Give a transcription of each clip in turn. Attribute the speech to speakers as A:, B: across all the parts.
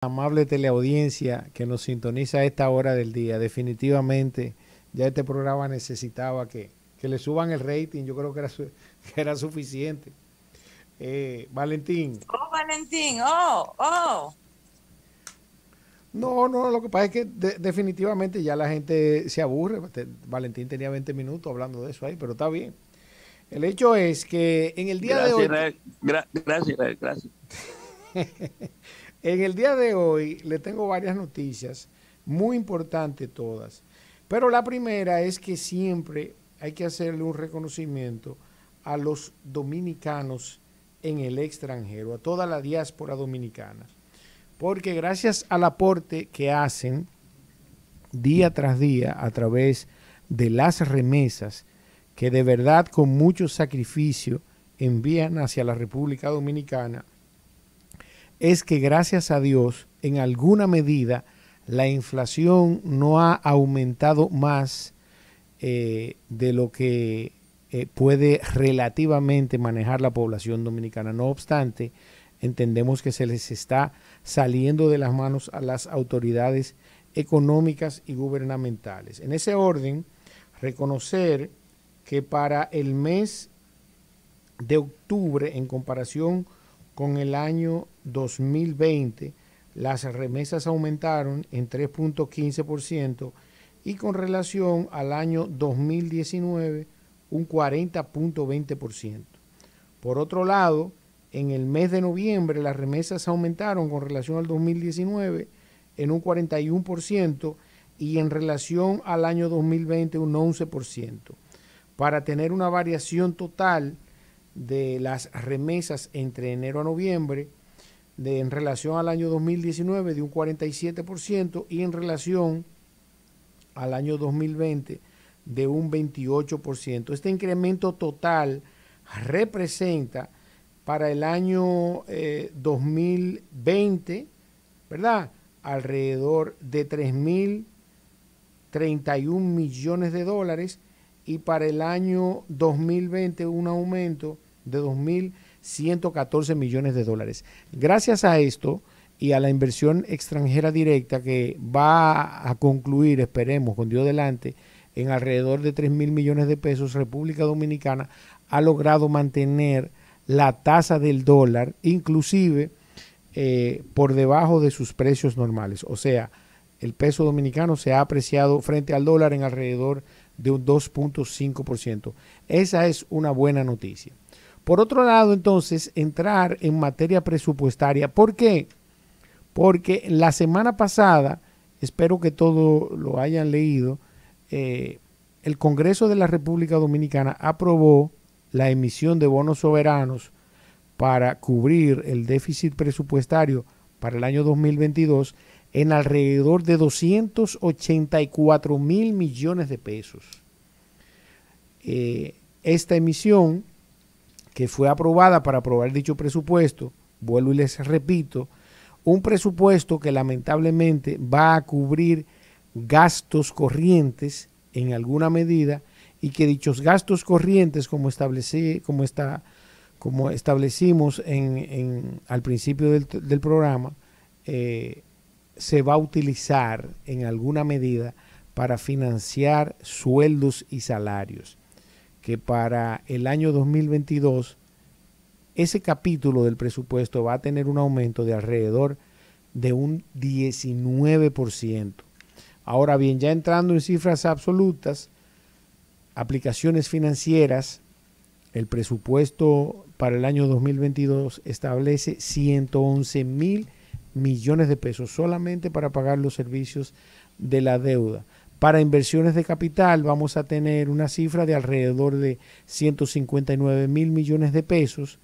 A: amable teleaudiencia que nos sintoniza a esta hora del día. Definitivamente, ya este programa necesitaba que, que le suban el rating. Yo creo que era, suficiente. Eh, Valentín. Oh, Valentín, oh, oh. No, no, lo que pasa es que definitivamente ya la gente se aburre. Valentín tenía 20 minutos hablando de eso ahí, pero está bien. El hecho es que en el día de hoy... Gracias, gracias. gracias. En el día de hoy le tengo varias noticias, muy importantes todas. Pero la primera es que siempre hay que hacerle un reconocimiento a los dominicanos en el extranjero, a toda la diáspora dominicana. Porque gracias al aporte que hacen día tras día a través de las remesas, que de verdad con mucho sacrificio envían hacia la República Dominicana, es que gracias a Dios, en alguna medida, la inflación no ha aumentado más eh, de lo que eh, puede relativamente manejar la población dominicana. No obstante, entendemos que se les está saliendo de las manos a las autoridades económicas y gubernamentales. En ese orden, reconocer que para el mes de octubre, en comparación con el año 2020 las remesas aumentaron en 3.15% y con relación al año 2019 un 40.20%. Por otro lado, en el mes de noviembre las remesas aumentaron con relación al 2019 en un 41% y en relación al año 2020 un 11%, para tener una variación total de las remesas entre enero a noviembre en relación al año 2019 de un 47% y en relación al año 2020 de un 28%. Este incremento total representa para el año 2020, eh, ¿verdad? Alrededor de 3.031 millones de dólares y para el año 2020 un aumento de 2.000 114 millones de dólares. Gracias a esto y a la inversión extranjera directa que va a concluir, esperemos, con Dios delante, en alrededor de 3 mil millones de pesos, República Dominicana ha logrado mantener la tasa del dólar, inclusive eh, por debajo de sus precios normales. O sea, el peso dominicano se ha apreciado frente al dólar en alrededor de un 2.5%. Esa es una buena noticia. Por otro lado, entonces, entrar en materia presupuestaria. ¿Por qué? Porque la semana pasada, espero que todo lo hayan leído, eh, el Congreso de la República Dominicana aprobó la emisión de bonos soberanos para cubrir el déficit presupuestario para el año 2022 en alrededor de 284 mil millones de pesos. Eh, esta emisión que fue aprobada para aprobar dicho presupuesto, vuelvo y les repito, un presupuesto que lamentablemente va a cubrir gastos corrientes en alguna medida y que dichos gastos corrientes, como, establecí, como, está, como establecimos al principio del, programa, eh, se va a utilizar en alguna medida para financiar sueldos y salarios que para el año 2022 ese capítulo del presupuesto va a tener un aumento de alrededor de un 19%. Ahora bien, ya entrando en cifras absolutas, aplicaciones financieras, el presupuesto para el año 2022 establece 111 mil millones de pesos solamente para pagar los servicios de la deuda. Para inversiones de capital vamos a tener una cifra de alrededor de 159 mil millones de pesos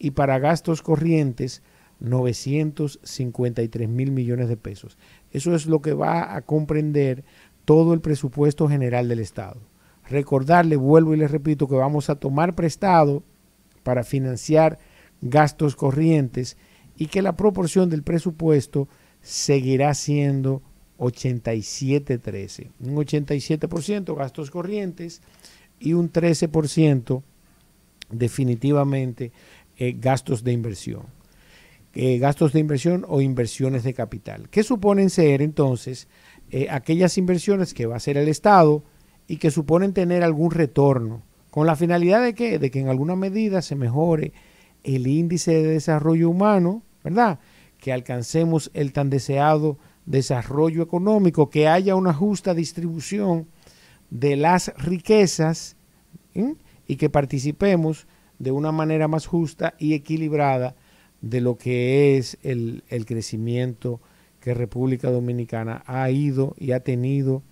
A: y para gastos corrientes 953 mil millones de pesos. Eso es lo que va a comprender todo el presupuesto general del Estado. Recordarle, vuelvo y les repito, que vamos a tomar prestado para financiar gastos corrientes y que la proporción del presupuesto seguirá siendo 87-13. Un 87% gastos corrientes y un 13% definitivamente eh, gastos de inversión. Eh, gastos de inversión o inversiones de capital. ¿Qué suponen ser entonces eh, aquellas inversiones que va a hacer el Estado y que suponen tener algún retorno? ¿Con la finalidad de qué? De que en alguna medida se mejore el índice de desarrollo humano, ¿verdad? Que alcancemos el tan deseado desarrollo económico, que haya una justa distribución de las riquezas y que participemos de una manera más justa y equilibrada de lo que es el, crecimiento que República Dominicana ha ido y ha tenido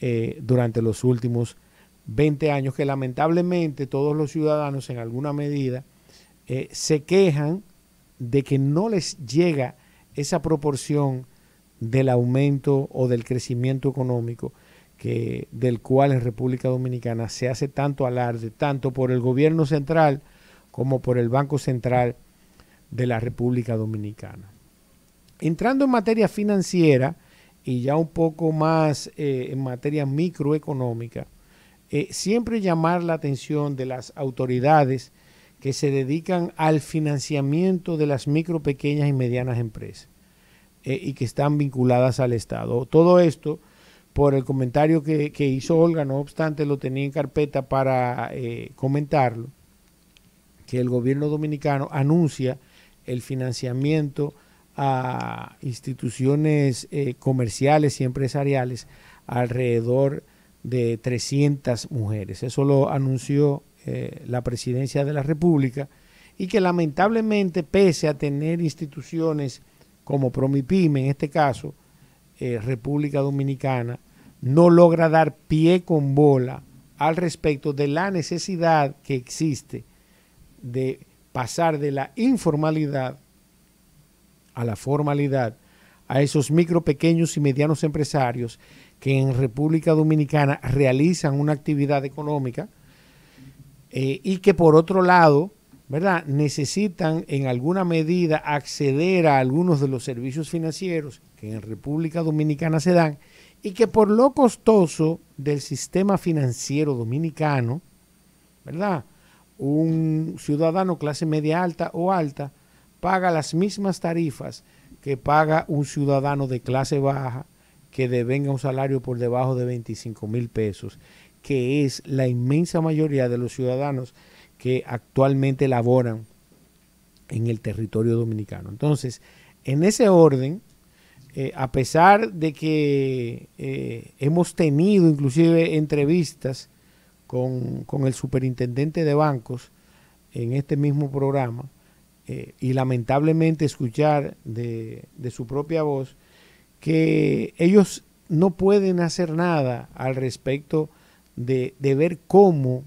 A: eh, durante los últimos 20 años, que lamentablemente todos los ciudadanos en alguna medida eh, se quejan de que no les llega esa proporción del aumento o del crecimiento económico que, del cual en República Dominicana se hace tanto alarde, tanto por el gobierno central como por el Banco Central de la República Dominicana. Entrando en materia financiera y ya un poco más eh, en materia microeconómica, eh, siempre llamar la atención de las autoridades que se dedican al financiamiento de las micro, pequeñas y medianas empresas. Eh, y que están vinculadas al Estado. Todo esto por el comentario que, hizo Olga, no obstante lo tenía en carpeta para eh, comentarlo, que el gobierno dominicano anuncia el financiamiento a instituciones eh, comerciales y empresariales alrededor de 300 mujeres. Eso lo anunció la presidencia de la República y que lamentablemente, pese a tener instituciones como Promipyme en este caso, eh, República Dominicana, no logra dar pie con bola al respecto de la necesidad que existe de pasar de la informalidad a la formalidad a esos micro, pequeños y medianos empresarios que en República Dominicana realizan una actividad económica eh, y que por otro lado ¿verdad? necesitan en alguna medida acceder a algunos de los servicios financieros que en República Dominicana se dan y que por lo costoso del sistema financiero dominicano, ¿verdad? Un ciudadano clase media alta o alta paga las mismas tarifas que paga un ciudadano de clase baja que devenga un salario por debajo de 25 mil pesos, que es la inmensa mayoría de los ciudadanos que actualmente laboran en el territorio dominicano. Entonces, en ese orden, eh, a pesar de que eh, hemos tenido inclusive entrevistas con, el superintendente de bancos en este mismo programa, eh, y lamentablemente escuchar de, su propia voz que ellos no pueden hacer nada al respecto de, de ver cómo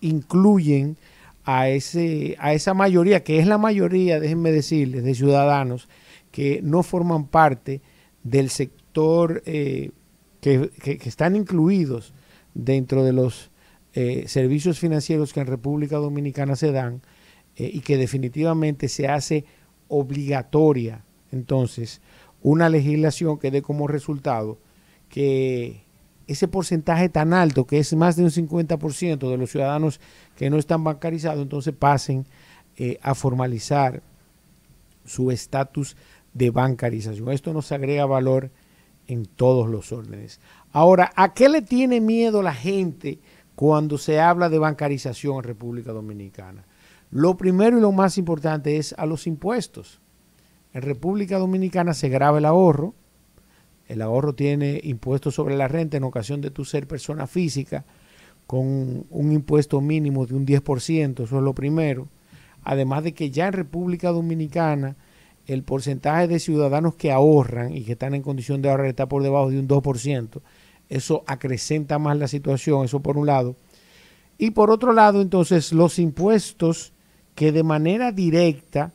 A: incluyen a, ese, a esa mayoría, que es la mayoría, déjenme decirles, de ciudadanos que no forman parte del sector, eh, que, están incluidos dentro de los eh, servicios financieros que en República Dominicana se dan eh, y que definitivamente se hace obligatoria entonces una legislación que dé como resultado que ese porcentaje tan alto, que es más de un 50% de los ciudadanos que no están bancarizados, entonces pasen eh, a formalizar su estatus de bancarización. Esto nos agrega valor en todos los órdenes. Ahora, ¿a qué le tiene miedo la gente cuando se habla de bancarización en República Dominicana? Lo primero y lo más importante es a los impuestos. En República Dominicana se graba el ahorro, el ahorro tiene impuestos sobre la renta en ocasión de tu ser persona física con un impuesto mínimo de un 10%, eso es lo primero. Además de que ya en República Dominicana el porcentaje de ciudadanos que ahorran y que están en condición de ahorrar está por debajo de un 2%. Eso acrecenta más la situación, eso por un lado. Y por otro lado, entonces, los impuestos que de manera directa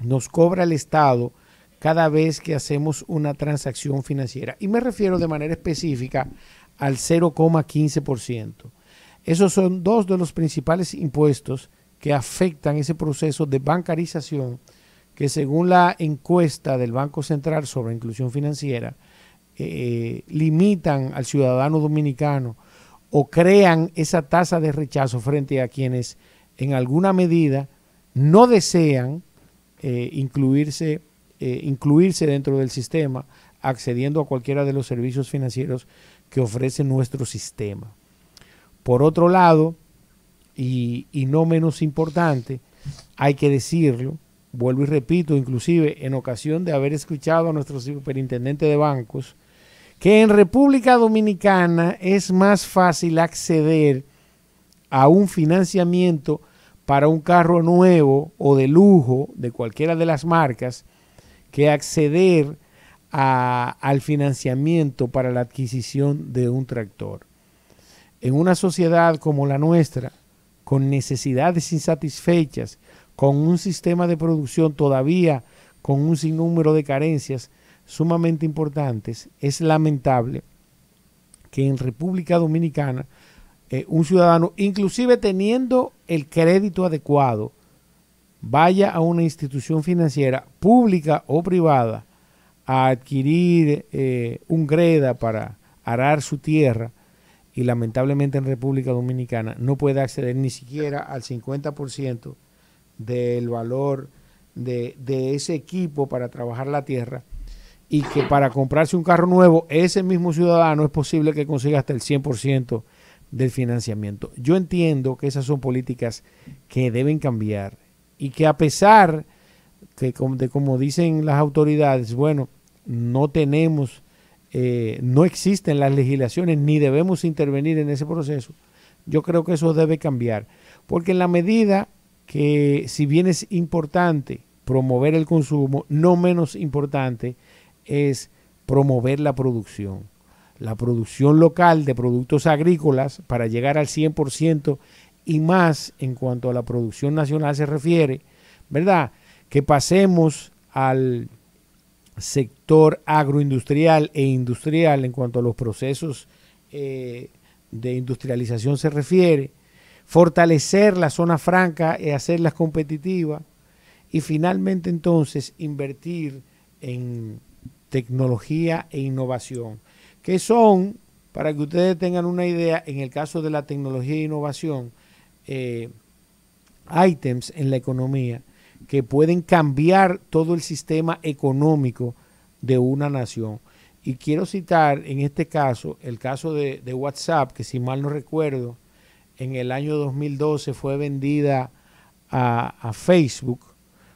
A: nos cobra el Estado cada vez que hacemos una transacción financiera. Y me refiero de manera específica al 0,15%. Esos son dos de los principales impuestos que afectan ese proceso de bancarización que según la encuesta del Banco Central sobre inclusión financiera, eh, limitan al ciudadano dominicano o crean esa tasa de rechazo frente a quienes en alguna medida no desean eh, incluirse eh, incluirse dentro del sistema accediendo a cualquiera de los servicios financieros que ofrece nuestro sistema. Por otro lado, y, y no menos importante, hay que decirlo, vuelvo y repito, inclusive en ocasión de haber escuchado a nuestro superintendente de bancos, que en República Dominicana es más fácil acceder a un financiamiento para un carro nuevo o de lujo de cualquiera de las marcas que acceder al financiamiento para la adquisición de un tractor. En una sociedad como la nuestra, con necesidades insatisfechas, con un sistema de producción todavía con un sinnúmero de carencias sumamente importantes, es lamentable que en República Dominicana eh, un ciudadano, inclusive teniendo el crédito adecuado, vaya a una institución financiera pública o privada a adquirir eh, un greda para arar su tierra y lamentablemente en República Dominicana no puede acceder ni siquiera al 50% del valor de, de ese equipo para trabajar la tierra y que para comprarse un carro nuevo ese mismo ciudadano es posible que consiga hasta el 100% del financiamiento. Yo entiendo que esas son políticas que deben cambiar y que a pesar que, de como dicen las autoridades, bueno, no tenemos, eh, no existen las legislaciones ni debemos intervenir en ese proceso, yo creo que eso debe cambiar. Porque en la medida que si bien es importante promover el consumo, no menos importante es promover la producción. La producción local de productos agrícolas para llegar al 100% y más en cuanto a la producción nacional se refiere, ¿verdad? Que pasemos al sector agroindustrial e industrial en cuanto a los procesos eh, de industrialización se refiere, fortalecer la zona franca y hacerlas competitivas y finalmente entonces invertir en tecnología e innovación, que son, para que ustedes tengan una idea, en el caso de la tecnología e innovación, ítems eh, en la economía que pueden cambiar todo el sistema económico de una nación. Y quiero citar en este caso el caso de, WhatsApp, que si mal no recuerdo, en el año 2012 fue vendida a, a Facebook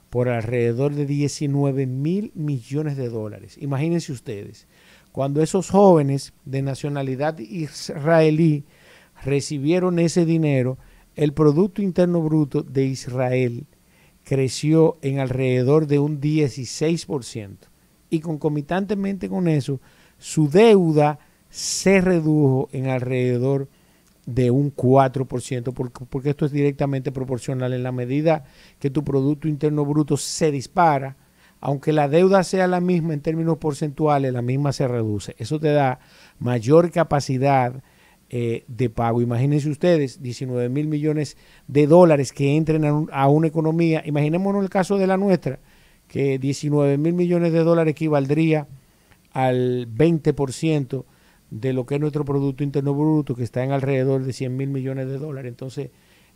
A: por alrededor de 19 mil millones de dólares. Imagínense ustedes, cuando esos jóvenes de nacionalidad israelí recibieron ese dinero, el Producto Interno Bruto de Israel creció en alrededor de un 16%. Y concomitantemente con eso, su deuda se redujo en alrededor de un 4%, porque, esto es directamente proporcional. En la medida que tu Producto Interno Bruto se dispara, aunque la deuda sea la misma en términos porcentuales, la misma se reduce. Eso te da mayor capacidad eh, de pago. Imagínense ustedes, 19 mil millones de dólares que entren a, una economía. Imaginémonos el caso de la nuestra, que 19 mil millones de dólares equivaldría al 20% de lo que es nuestro Producto Interno Bruto, que está en alrededor de 100 mil millones de dólares. Entonces,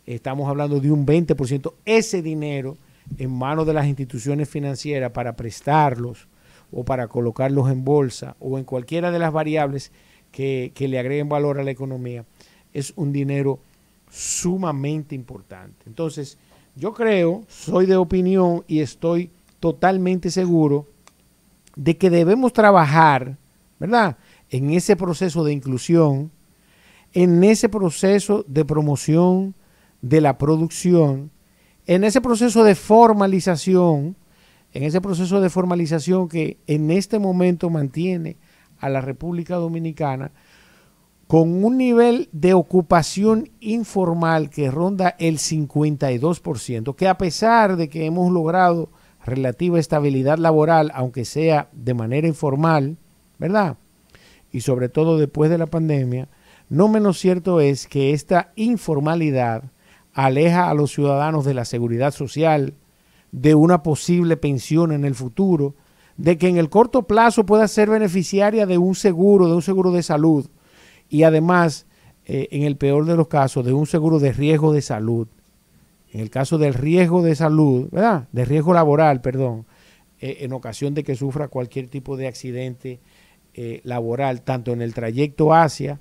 A: estamos hablando de un 20%. Ese dinero en manos de las instituciones financieras para prestarlos o para colocarlos en bolsa o en cualquiera de las variables que, le agreguen valor a la economía, es un dinero sumamente importante. Entonces, yo creo, soy de opinión y estoy totalmente seguro de que debemos trabajar, ¿verdad? En ese proceso de inclusión, en ese proceso de promoción de la producción, en ese proceso de formalización, en ese proceso de formalización que en este momento mantiene a la República Dominicana con un nivel de ocupación informal que ronda el 52%, que a pesar de que hemos logrado relativa estabilidad laboral, aunque sea de manera informal, ¿verdad? Y sobre todo después de la pandemia, no menos cierto es que esta informalidad aleja a los ciudadanos de la seguridad social, de una posible pensión en el futuro, de que en el corto plazo pueda ser beneficiaria de un seguro, de un seguro de salud y además, eh, en el peor de los casos, de un seguro de riesgo de salud. En el caso del riesgo de salud, ¿verdad? De riesgo laboral, perdón, eh, en ocasión de que sufra cualquier tipo de accidente eh, laboral, tanto en el trayecto hacia,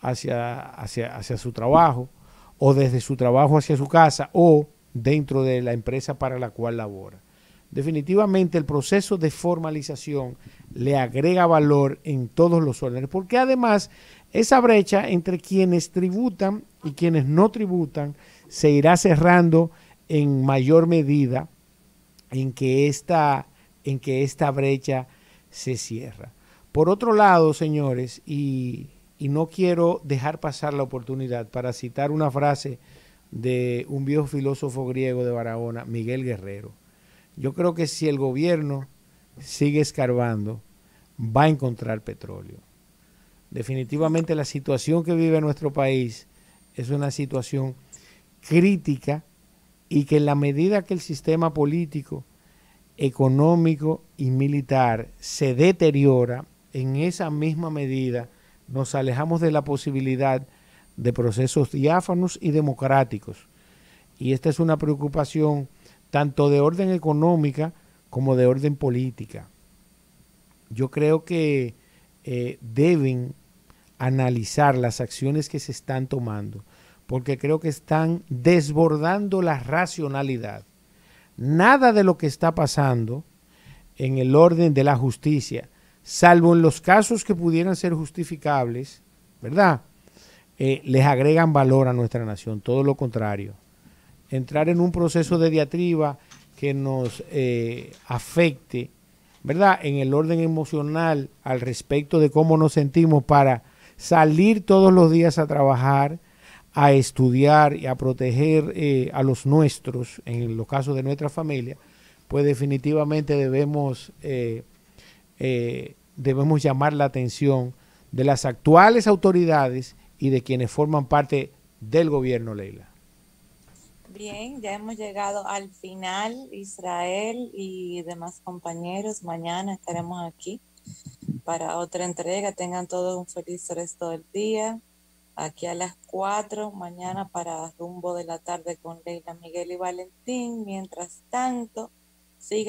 A: hacia, hacia su trabajo, o desde su trabajo hacia su casa, o dentro de la empresa para la cual labora definitivamente el proceso de formalización le agrega valor en todos los órdenes, porque además esa brecha entre quienes tributan y quienes no tributan se irá cerrando en mayor medida en que esta, en que esta brecha se cierra. Por otro lado, señores, y, y no quiero dejar pasar la oportunidad para citar una frase de un viejo filósofo griego de Barahona, Miguel Guerrero, yo creo que si el gobierno sigue escarbando, va a encontrar petróleo. Definitivamente la situación que vive nuestro país es una situación crítica y que en la medida que el sistema político, económico y militar se deteriora, en esa misma medida nos alejamos de la posibilidad de procesos diáfanos y democráticos. Y esta es una preocupación tanto de orden económica como de orden política. Yo creo que eh, deben analizar las acciones que se están tomando, porque creo que están desbordando la racionalidad. Nada de lo que está pasando en el orden de la justicia, salvo en los casos que pudieran ser justificables, ¿verdad? Eh, les agregan valor a nuestra nación, todo lo contrario entrar en un proceso de diatriba que nos eh, afecte, ¿verdad? En el orden emocional al respecto de cómo nos sentimos para salir todos los días a trabajar, a estudiar y a proteger eh, a los nuestros, en los casos de nuestra familia, pues definitivamente debemos, eh, debemos llamar la atención de las actuales autoridades y de quienes forman parte del gobierno, Leila bien, ya hemos llegado al final, Israel y demás compañeros. Mañana estaremos aquí para otra entrega. Tengan todos un feliz resto del día. Aquí a las 4, mañana para rumbo de la tarde con Leila Miguel y Valentín. Mientras tanto, sigan.